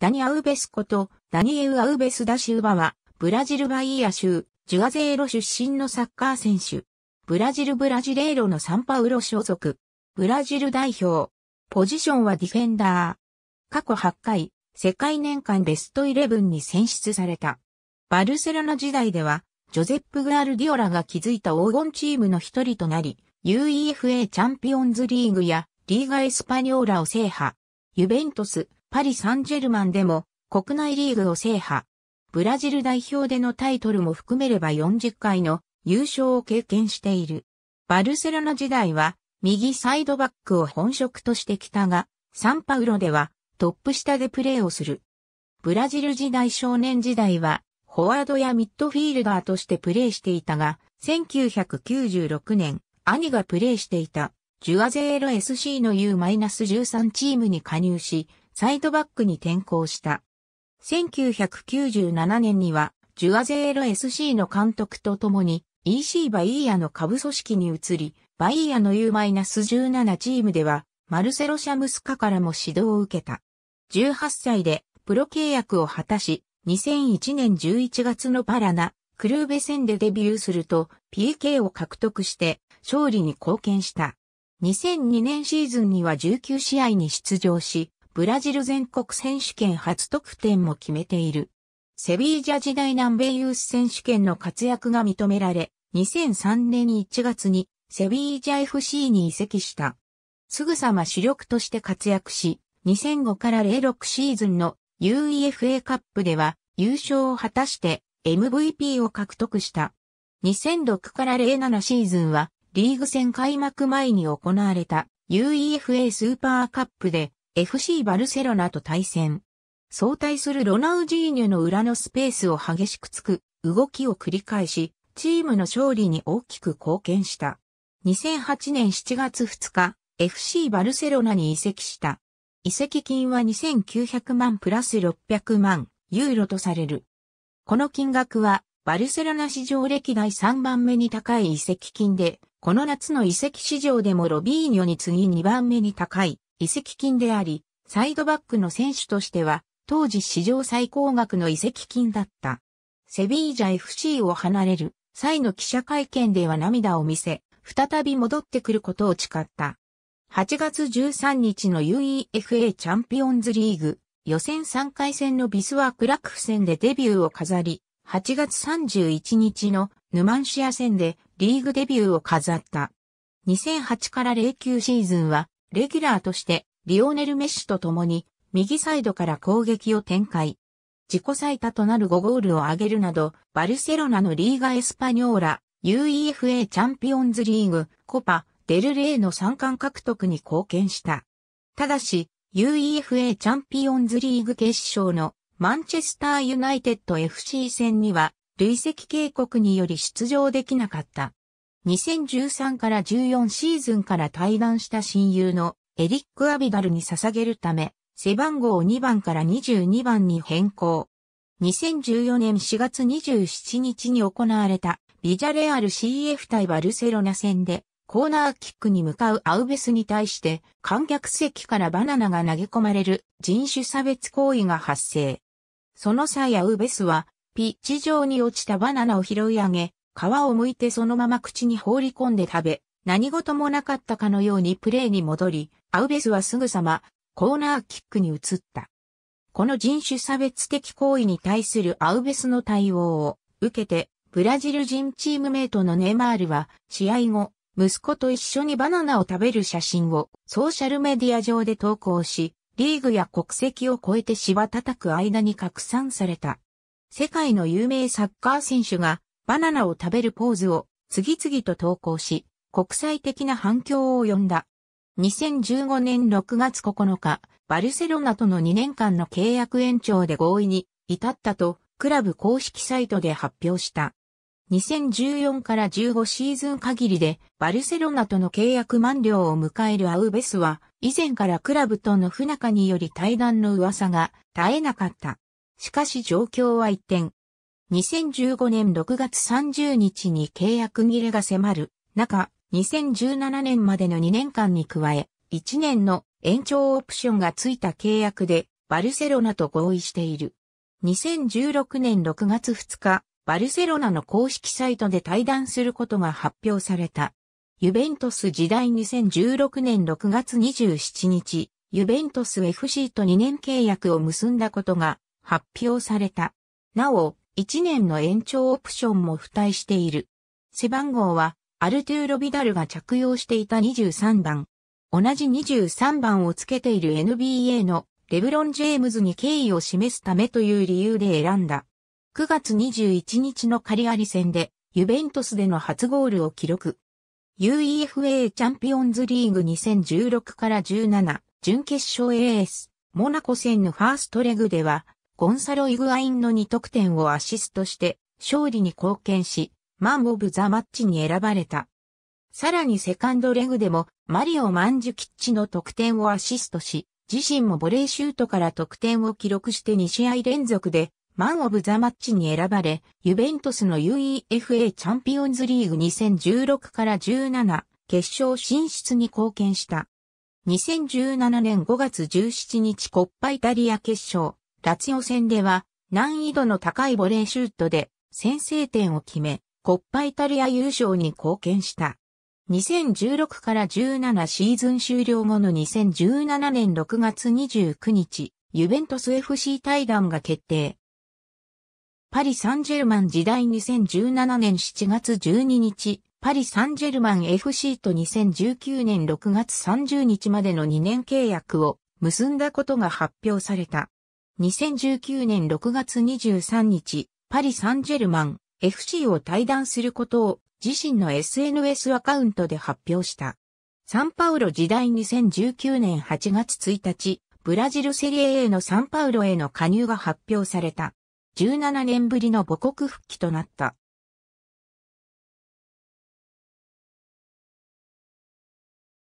ダニ・アウベスことダニエウ・アウベス・ダシウバは、ブラジルバイア州、ジュアゼーロ出身のサッカー選手。ブラジル・ブラジレーロのサンパウロ所属。ブラジル代表。ポジションはディフェンダー。過去8回、世界年間ベストイレブンに選出された。バルセロナ時代では、ジョゼップ・グアルディオラが築いた黄金チームの一人となり、UEFA チャンピオンズリーグやリーガ・エスパニョーラを制覇。ユベントス、パリ・サンジェルマンでも国内リーグを制覇。ブラジル代表でのタイトルも含めれば40回の優勝を経験している。バルセロナ時代は右サイドバックを本職としてきたが、サンパウロではトップ下でプレーをする。ブラジル時代少年時代はフォワードやミッドフィールダーとしてプレーしていたが、1996年、兄がプレーしていたジュアゼーロ SC の U-13 チームに加入し、サイドバックに転向した。1997年には、ジュアゼーロ SC の監督と共に EC バイーヤの下部組織に移り、バイーヤの U-17 チームでは、マルセロ・シャムスカからも指導を受けた。18歳でプロ契約を果たし、2001年11月のパラナ、クルーベ戦でデビューすると PK を獲得して勝利に貢献した。2002年シーズンには19試合に出場し、ブラジル全国選手権初得点も決めている。セビージャ時代南米ユース選手権の活躍が認められ、2003年1月にセビージャ FC に移籍した。すぐさま主力として活躍し、2005から06シーズンの UEFA カップでは優勝を果たして MVP を獲得した。2006から07シーズンはリーグ戦開幕前に行われた UEFA スーパーカップで FC バルセロナと対戦。相対するロナウジーニュの裏のスペースを激しくつく動きを繰り返し、チームの勝利に大きく貢献した。2008年7月2日、FC バルセロナに移籍した。移籍金は2900万プラス600万ユーロとされる。この金額はバルセロナ史上歴代3番目に高い移籍金で、この夏の移籍市場でもロビーニョに次2番目に高い移籍金であり、サイドバックの選手としては、当時史上最高額の移籍金だった。セビージャ FC を離れる際の記者会見では涙を見せ、再び戻ってくることを誓った。8月13日の UEFA チャンピオンズリーグ予選3回戦のビスワークラクフ戦でデビューを飾り、8月31日のヌマンシア戦でリーグデビューを飾った。2008から09シーズンはレギュラーとしてリオネル・メッシュと共に右サイドから攻撃を展開。自己最多となる5ゴールを挙げるなど、バルセロナのリーガ・エスパニョーラ、UEFA チャンピオンズリーグ、コパ、デルレーの三冠獲得に貢献した。ただし、UEFA チャンピオンズリーグ決勝のマンチェスターユナイテッド FC 戦には、累積警告により出場できなかった。2013から14シーズンから退団した親友のエリック・アビダルに捧げるため、背番号2番から22番に変更。2014年4月27日に行われたビジャレアル CF 対バルセロナ戦でコーナーキックに向かうアウベスに対して観客席からバナナが投げ込まれる人種差別行為が発生。その際アウベスはピッチ上に落ちたバナナを拾い上げ皮を剥いてそのまま口に放り込んで食べ、何事もなかったかのようにプレーに戻り、アウベスはすぐさまコーナーキックに移った。この人種差別的行為に対するアウベスの対応を受けて、ブラジル人チームメイトのネイマールは、試合後、息子と一緒にバナナを食べる写真をソーシャルメディア上で投稿し、リーグや国籍を超えて芝叩く間に拡散された。世界の有名サッカー選手がバナナを食べるポーズを次々と投稿し、国際的な反響を呼んだ。2015年6月9日、バルセロナとの2年間の契約延長で合意に至ったと、クラブ公式サイトで発表した。2014から15シーズン限りでバルセロナとの契約満了を迎えるアウベスは以前からクラブとの不仲により対談の噂が絶えなかった。しかし状況は一転、2015年6月30日に契約切れが迫る中、2017年までの2年間に加え、1年の延長オプションがついた契約でバルセロナと合意している。2016年6月2日、バルセロナの公式サイトで対談することが発表された。ユベントス時代2016年6月27日、ユベントス FC と2年契約を結んだことが発表された。なお、1年の延長オプションも付帯している。背番号は、アルトゥーロ・ビダルが着用していた23番。同じ23番をつけている NBA のレブロン・ジェームズに敬意を示すためという理由で選んだ。9月21日のカリアリ戦で、ユベントスでの初ゴールを記録。UEFA チャンピオンズリーグ2016から17準決勝 AS モナコ戦のファーストレグではゴンサロ・イグアインの2得点をアシストして勝利に貢献し、マン・オブ・ザ・マッチに選ばれた。さらにセカンドレグでもマリオ・マンジュキッチの得点をアシストし、自身もボレーシュートから得点を記録して2試合連続でマン・オブ・ザ・マッチに選ばれ、ユベントスの UEFA チャンピオンズリーグ2016から17決勝進出に貢献した。2017年5月17日コッパイタリア決勝、ラツィオ戦では難易度の高いボレーシュートで先制点を決め、コッパイタリア優勝に貢献した。2016から17シーズン終了後の2017年6月29日、ユベントス FC 対談が決定。パリ・サンジェルマン時代2017年7月12日、パリ・サンジェルマン FC と2019年6月30日までの2年契約を結んだことが発表された。2019年6月23日、パリ・サンジェルマン FC を退団することを自身の SNS アカウントで発表した。サンパウロ時代2019年8月1日、ブラジルセリエ A のサンパウロへの加入が発表された。17年ぶりの母国復帰となった。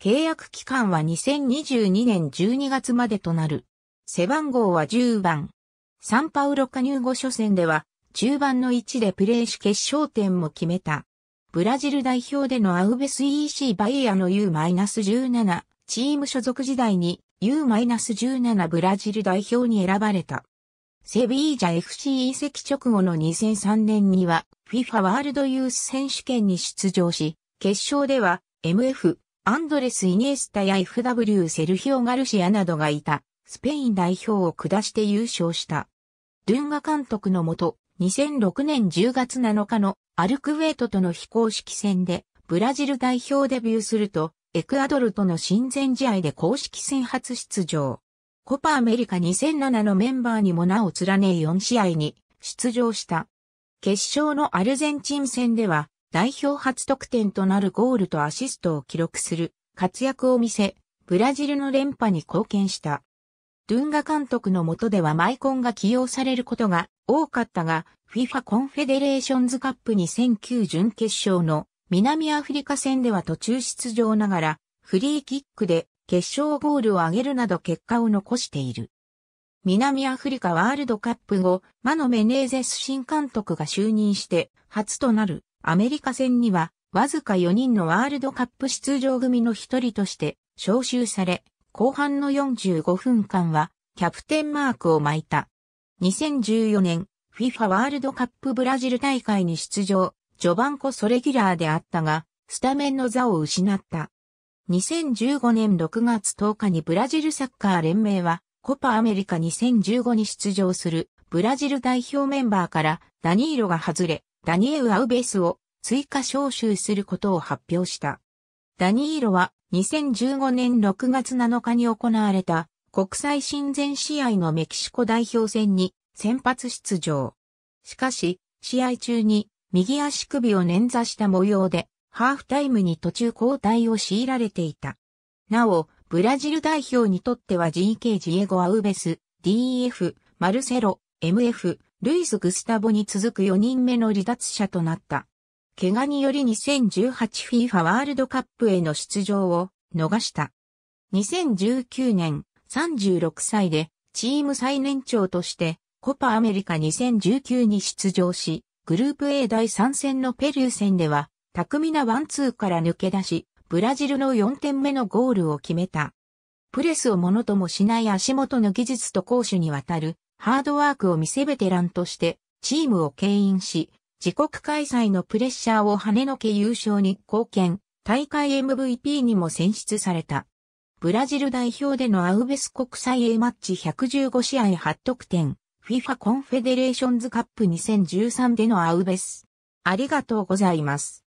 契約期間は2022年12月までとなる。背番号は10番。サンパウロ加入後初戦では、中盤の位置でプレーし決勝点も決めた。ブラジル代表でのアウベス EC バイエアの U-17、チーム所属時代に U-17 ブラジル代表に選ばれた。セビージャ FC 移籍直後の2003年には FIFA ワールドユース選手権に出場し、決勝では MF、アンドレス・イニエスタや FW セルヒオ・ガルシアなどがいた。スペイン代表を下して優勝した。ドゥンガ監督のもと、2006年10月7日のアルクウェイトとの非公式戦で、ブラジル代表デビューすると、エクアドルとの親善試合で公式戦初出場。コパアメリカ2007のメンバーにも名を連ね4試合に出場した。決勝のアルゼンチン戦では、代表初得点となるゴールとアシストを記録する活躍を見せ、ブラジルの連覇に貢献した。ドゥンガ監督の下ではマイコンが起用されることが多かったが、FIFA コンフェデレーションズカップ2009準決勝の南アフリカ戦では途中出場ながら、フリーキックで決勝ゴールを挙げるなど結果を残している。南アフリカワールドカップ後、マノ・メネーゼス新監督が就任して初となるアメリカ戦にはわずか4人のワールドカップ出場組の一人として招集され、後半の45分間はキャプテンマークを巻いた。2014年 FIFA ワールドカップブラジル大会に出場、序盤こそレギュラーであったが、スタメンの座を失った。2015年6月10日にブラジルサッカー連盟は、コパアメリカ2015に出場するブラジル代表メンバーからダニーロが外れ、ダニエウ・アウベスを追加招集することを発表した。ダニーロは2015年6月7日に行われた国際親善試合のメキシコ代表戦に先発出場。しかし、試合中に右足首を捻挫した模様で、ハーフタイムに途中交代を強いられていた。なお、ブラジル代表にとっては GK ジエゴ・アウベス、DF、マルセロ、MF、ルイス・グスタボに続く4人目の離脱者となった。怪我により 2018FIFA ワールドカップへの出場を逃した。2019年36歳でチーム最年長としてコパアメリカ2019に出場し、グループ A 第3戦のペルー戦では巧みなワンツーから抜け出し、ブラジルの4点目のゴールを決めた。プレスをものともしない足元の技術と攻守にわたるハードワークを見せベテランとしてチームを牽引し、自国開催のプレッシャーを跳ねのけ優勝に貢献、大会 MVP にも選出された。ブラジル代表でのアウベス国際 A マッチ115試合8得点、FIFA コンフェデレーションズカップ2013でのアウベス。ありがとうございます。